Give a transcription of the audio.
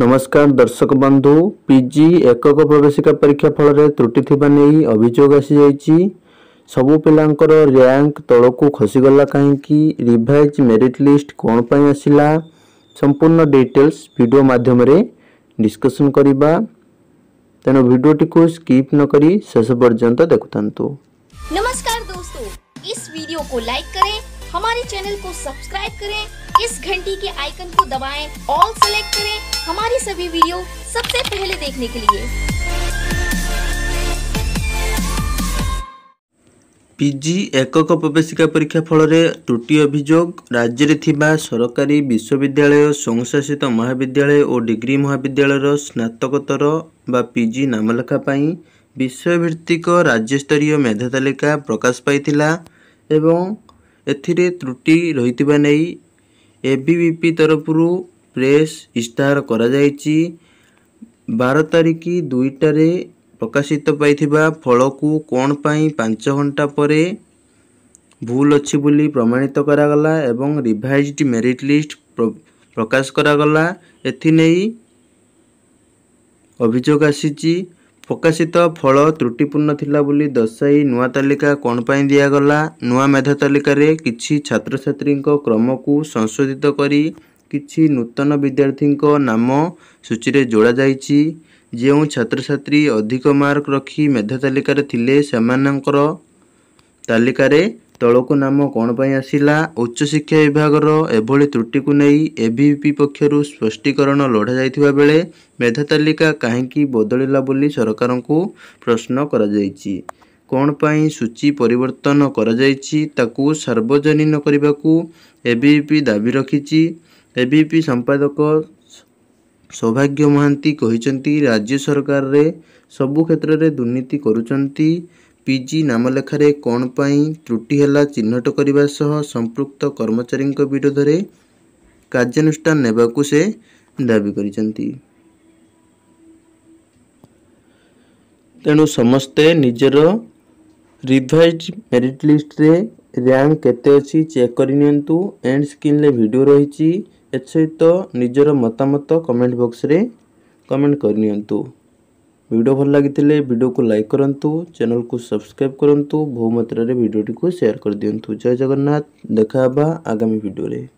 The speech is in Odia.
नमस्कार दर्शक बंधु पिजी एकक प्रवेशिका परीक्षा फल त्रुटि नहीं अभोग आसी सब पिलांर रैंक तल को खसीगला कहीं रिभाइज मेरीट लिस्ट कौन पर आसला संपूर्ण डिटेल्स भिडियो मध्यम डिस्कसन करने तेना भिडी को स्कीप नक शेष पर्यटन देखु नमस्कार दोस्तों इस वीडियो को लाइक करें हमारे चैनल को सब्सक्राइब करें इस घंटी के आइकन को दबाएं ऑल सेलेक्ट करें सभी वीडियो सबसे पहले देखने के लिए पिजी एकक प्रवेशिका परीक्षा फल त्रुटि अभोग राज्य सरकारी विश्वविद्यालय स्वयंशासित महाविद्यालय और डिग्री महाविद्यालय स्नातकोत्तर पिजि नामलेखापी विश्वभित्तिक राज्यस्तर मेधतालिका प्रकाश पाई एवं एथि त्रुटि रही एपी तरफ ପ୍ରେସ୍ ଇସ୍ତାହାର କରାଯାଇଛି ବାର ତାରିଖ ଦୁଇଟାରେ ପ୍ରକାଶିତ ପାଇଥିବା ଫଳକୁ କ'ଣ ପାଇଁ ପାଞ୍ଚ ଘଣ୍ଟା ପରେ ଭୁଲ ଅଛି ବୋଲି ପ୍ରମାଣିତ କରାଗଲା ଏବଂ ରିଭାଇଜ୍ ମେରିଟ୍ ଲିଷ୍ଟ ପ୍ରକାଶ କରାଗଲା ଏଥିନେଇ ଅଭିଯୋଗ ଆସିଛି ପ୍ରକାଶିତ ଫଳ ତ୍ରୁଟିପୂର୍ଣ୍ଣ ଥିଲା ବୋଲି ଦର୍ଶାଇ ନୂଆ ତାଲିକା କ'ଣ ପାଇଁ ଦିଆଗଲା ନୂଆ ମେଧା ତାଲିକାରେ କିଛି ଛାତ୍ରଛାତ୍ରୀଙ୍କ କ୍ରମକୁ ସଂଶୋଧିତ କରି କିଛି ନୂତନ ବିଦ୍ୟାର୍ଥୀଙ୍କ ନାମ ସୂଚୀରେ ଯୋଡ଼ା ଯାଇଛି ଯେଉଁ ଛାତ୍ରଛାତ୍ରୀ ଅଧିକ ମାର୍କ ରଖି ମେଧା ତାଲିକାରେ ଥିଲେ ସେମାନଙ୍କର ତାଲିକାରେ ତଳକୁ ନାମ କ'ଣ ପାଇଁ ଆସିଲା ଉଚ୍ଚଶିକ୍ଷା ବିଭାଗର ଏଭଳି ତ୍ରୁଟିକୁ ନେଇ ଏ ଭି ପି ପକ୍ଷରୁ ସ୍ପଷ୍ଟୀକରଣ ଲୋଡ଼ାଯାଇଥିବା ବେଳେ ମେଧା ତାଲିକା କାହିଁକି ବଦଳିଲା ବୋଲି ସରକାରଙ୍କୁ ପ୍ରଶ୍ନ କରାଯାଇଛି କ'ଣ ପାଇଁ ସୂଚୀ ପରିବର୍ତ୍ତନ କରାଯାଇଛି ତାକୁ ସାର୍ବଜନୀନ କରିବାକୁ ଏ ଏବିପି ଦାବି ରଖିଛି ଏବିପି ସମ୍ପାଦକ ସୌଭାଗ୍ୟ ମହାନ୍ତି କହିଛନ୍ତି ରାଜ୍ୟ ସରକାରରେ ସବୁ କ୍ଷେତ୍ରରେ ଦୁର୍ନୀତି କରୁଛନ୍ତି ପିଜି ନାମଲେଖାରେ କ'ଣ ପାଇଁ ତ୍ରୁଟି ହେଲା ଚିହ୍ନଟ କରିବା ସହ ସମ୍ପୃକ୍ତ କର୍ମଚାରୀଙ୍କ ବିରୋଧରେ କାର୍ଯ୍ୟାନୁଷ୍ଠାନ ନେବାକୁ ସେ ଦାବି କରିଛନ୍ତି ତେଣୁ ସମସ୍ତେ ନିଜର ରିଭାଇଜ୍ ମେରିଟ୍ ଲିଷ୍ଟରେ ରାଙ୍କ କେତେ ଅଛି ଚେକ୍ କରିନିଅନ୍ତୁ ଏଣ୍ଡ ସ୍କ୍ରିନ୍ରେ ଭିଡ଼ିଓ ରହିଛି यसहित निजर मतामत कमेन्ट बक्से कमेन्ट गरिनेल सब्सक्राइब कन् बहुमत भिडियो टु सेयर गरिदिन्छु जय जगन्नाथ देखाह आगामी भिडियो